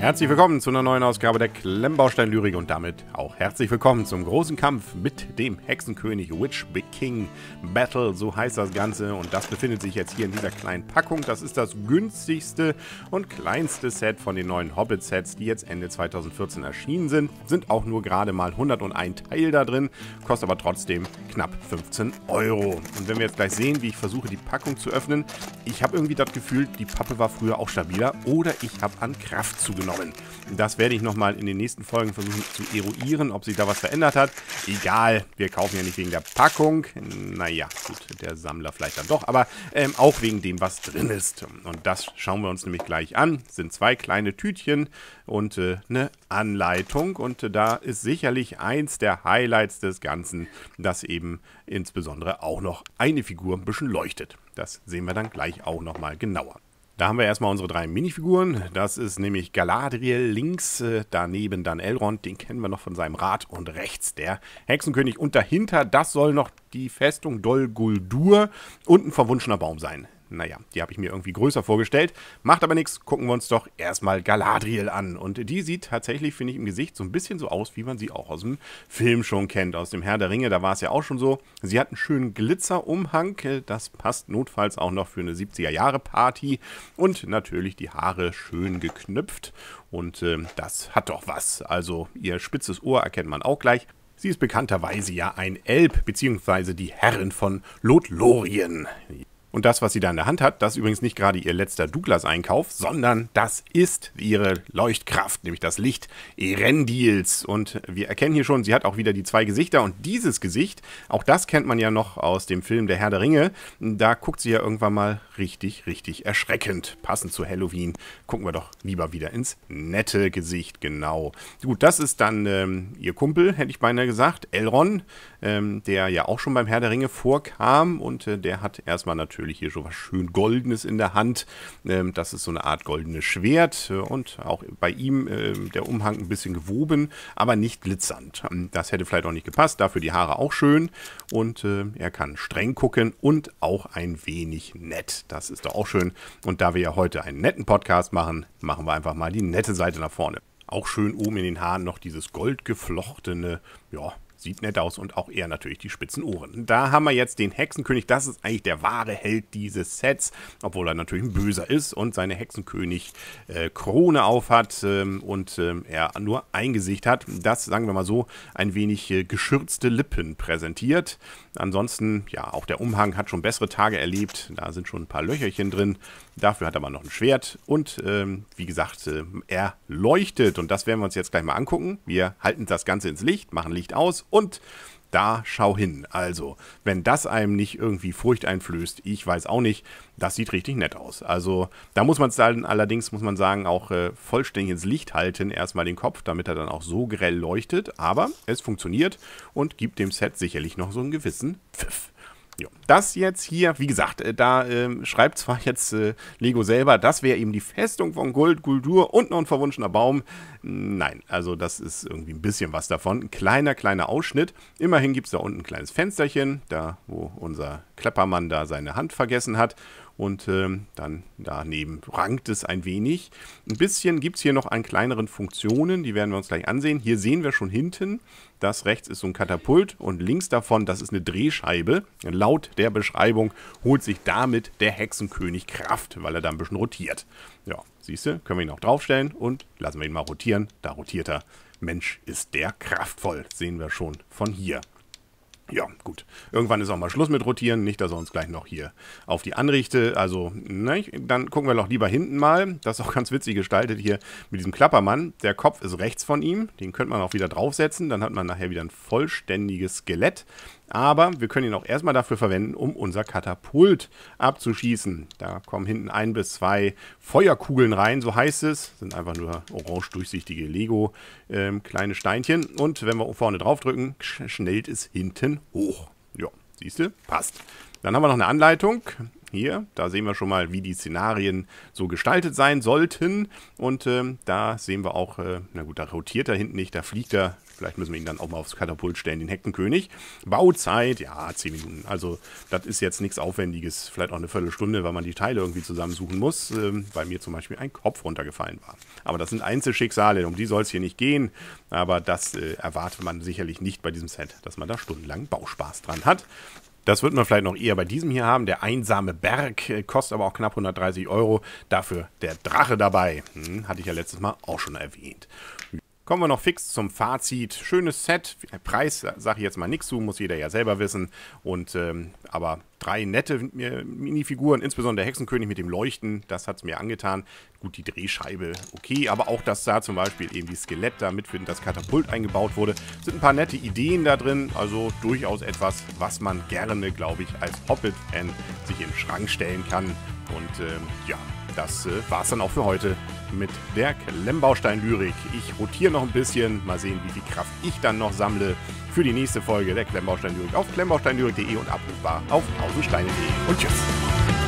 Herzlich willkommen zu einer neuen Ausgabe der Klemmbaustein Lyrik und damit auch herzlich willkommen zum großen Kampf mit dem Hexenkönig Witch Big King Battle, so heißt das Ganze und das befindet sich jetzt hier in dieser kleinen Packung. Das ist das günstigste und kleinste Set von den neuen Hobbit Sets, die jetzt Ende 2014 erschienen sind. Sind auch nur gerade mal 101 Teil da drin, kostet aber trotzdem knapp 15 Euro. Und wenn wir jetzt gleich sehen, wie ich versuche die Packung zu öffnen, ich habe irgendwie das Gefühl, die Pappe war früher auch stabiler oder ich habe an Kraft zugenommen genommen. Das werde ich nochmal in den nächsten Folgen versuchen zu eruieren, ob sich da was verändert hat. Egal, wir kaufen ja nicht wegen der Packung. Naja, gut, der Sammler vielleicht dann doch, aber ähm, auch wegen dem, was drin ist. Und das schauen wir uns nämlich gleich an. Das sind zwei kleine Tütchen und äh, eine Anleitung. Und äh, da ist sicherlich eins der Highlights des Ganzen, dass eben insbesondere auch noch eine Figur ein bisschen leuchtet. Das sehen wir dann gleich auch nochmal genauer. Da haben wir erstmal unsere drei Minifiguren. Das ist nämlich Galadriel links, äh, daneben dann Elrond, den kennen wir noch von seinem Rad und rechts der Hexenkönig. Und dahinter, das soll noch die Festung Dol Guldur und ein verwunschener Baum sein. Naja, die habe ich mir irgendwie größer vorgestellt. Macht aber nichts, gucken wir uns doch erstmal Galadriel an. Und die sieht tatsächlich, finde ich, im Gesicht so ein bisschen so aus, wie man sie auch aus dem Film schon kennt. Aus dem Herr der Ringe, da war es ja auch schon so. Sie hat einen schönen Glitzerumhang, äh, das passt notfalls auch noch für eine 70er-Jahre-Party. Und natürlich die Haare schön geknüpft. Und äh, das hat doch was. Also ihr spitzes Ohr erkennt man auch gleich. Sie ist bekannterweise ja ein Elb, beziehungsweise die Herrin von Lothlorien. Und das, was sie da in der Hand hat, das ist übrigens nicht gerade ihr letzter Douglas-Einkauf, sondern das ist ihre Leuchtkraft, nämlich das Licht Erendils. Und wir erkennen hier schon, sie hat auch wieder die zwei Gesichter. Und dieses Gesicht, auch das kennt man ja noch aus dem Film Der Herr der Ringe. Da guckt sie ja irgendwann mal richtig, richtig erschreckend. Passend zu Halloween gucken wir doch lieber wieder ins nette Gesicht, genau. Gut, das ist dann ähm, ihr Kumpel, hätte ich beinahe gesagt, Elrond, ähm, der ja auch schon beim Herr der Ringe vorkam. Und äh, der hat erstmal natürlich natürlich hier schon was schön Goldenes in der Hand. Ähm, das ist so eine Art goldenes Schwert äh, und auch bei ihm äh, der Umhang ein bisschen gewoben, aber nicht glitzernd. Ähm, das hätte vielleicht auch nicht gepasst, dafür die Haare auch schön und äh, er kann streng gucken und auch ein wenig nett. Das ist doch auch schön. Und da wir ja heute einen netten Podcast machen, machen wir einfach mal die nette Seite nach vorne. Auch schön oben in den Haaren noch dieses goldgeflochtene, ja, Sieht nett aus und auch eher natürlich die spitzen Ohren. Da haben wir jetzt den Hexenkönig. Das ist eigentlich der wahre Held dieses Sets, obwohl er natürlich ein Böser ist und seine Hexenkönig-Krone äh, aufhat ähm, und ähm, er nur ein Gesicht hat. Das, sagen wir mal so, ein wenig äh, geschürzte Lippen präsentiert. Ansonsten, ja, auch der Umhang hat schon bessere Tage erlebt. Da sind schon ein paar Löcherchen drin. Dafür hat er aber noch ein Schwert und ähm, wie gesagt, äh, er leuchtet. Und das werden wir uns jetzt gleich mal angucken. Wir halten das Ganze ins Licht, machen Licht aus und da schau hin. Also, wenn das einem nicht irgendwie Furcht einflößt, ich weiß auch nicht, das sieht richtig nett aus. Also, da muss man es dann allerdings, muss man sagen, auch äh, vollständig ins Licht halten, erstmal den Kopf, damit er dann auch so grell leuchtet. Aber es funktioniert und gibt dem Set sicherlich noch so einen gewissen Pfiff. Ja. Das jetzt hier, wie gesagt, äh, da äh, schreibt zwar jetzt äh, Lego selber, das wäre eben die Festung von Gold, Guldur und noch ein verwunschener Baum. Nein, also das ist irgendwie ein bisschen was davon. Ein kleiner, kleiner Ausschnitt. Immerhin gibt es da unten ein kleines Fensterchen, da wo unser Kleppermann da seine Hand vergessen hat und ähm, dann daneben rankt es ein wenig. Ein bisschen gibt es hier noch an kleineren Funktionen, die werden wir uns gleich ansehen. Hier sehen wir schon hinten, das rechts ist so ein Katapult und links davon, das ist eine Drehscheibe. Laut der Beschreibung holt sich damit der Hexenkönig Kraft, weil er da ein bisschen rotiert. Ja, siehst du, können wir ihn auch draufstellen und lassen wir ihn mal rotieren. Da rotiert er. Mensch, ist der kraftvoll, sehen wir schon von hier. Ja, gut. Irgendwann ist auch mal Schluss mit Rotieren. Nicht, dass er uns gleich noch hier auf die Anrichte. Also, ne, dann gucken wir doch lieber hinten mal. Das ist auch ganz witzig gestaltet hier mit diesem Klappermann. Der Kopf ist rechts von ihm. Den könnte man auch wieder draufsetzen. Dann hat man nachher wieder ein vollständiges Skelett. Aber wir können ihn auch erstmal dafür verwenden, um unser Katapult abzuschießen. Da kommen hinten ein bis zwei Feuerkugeln rein, so heißt es. sind einfach nur orange durchsichtige Lego ähm, kleine Steinchen. Und wenn wir vorne drauf drücken, schnellt es hinten hoch. Ja, siehst du, passt. Dann haben wir noch eine Anleitung. Hier, da sehen wir schon mal, wie die Szenarien so gestaltet sein sollten. Und ähm, da sehen wir auch, äh, na gut, da rotiert er hinten nicht, da fliegt er Vielleicht müssen wir ihn dann auch mal aufs Katapult stellen, den Heckenkönig. Bauzeit, ja, 10 Minuten. Also, das ist jetzt nichts Aufwendiges. Vielleicht auch eine Viertelstunde, weil man die Teile irgendwie zusammensuchen muss. Ähm, bei mir zum Beispiel ein Kopf runtergefallen war. Aber das sind Einzelschicksale, um die soll es hier nicht gehen. Aber das äh, erwartet man sicherlich nicht bei diesem Set, dass man da stundenlang Bauspaß dran hat. Das wird man vielleicht noch eher bei diesem hier haben. Der einsame Berg äh, kostet aber auch knapp 130 Euro. Dafür der Drache dabei. Hm, hatte ich ja letztes Mal auch schon erwähnt. Kommen wir noch fix zum Fazit. Schönes Set. Äh, Preis äh, sage ich jetzt mal nichts zu, muss jeder ja selber wissen. Und ähm, aber drei nette äh, Minifiguren, insbesondere der Hexenkönig mit dem Leuchten, das hat es mir angetan. Gut, die Drehscheibe, okay, aber auch, dass da zum Beispiel eben die Skelett damit für das Katapult eingebaut wurde, sind ein paar nette Ideen da drin. Also durchaus etwas, was man gerne, glaube ich, als Hobbit-Fan sich in den Schrank stellen kann. Und ähm, ja, das äh, es dann auch für heute mit der Klemmbaustein-Lyrik. Ich rotiere noch ein bisschen, mal sehen, wie viel Kraft ich dann noch sammle für die nächste Folge der Klemmbaustein-Lyrik auf klemmbaustein-lyrik.de und abrufbar auf tausendsteine.de. Und tschüss!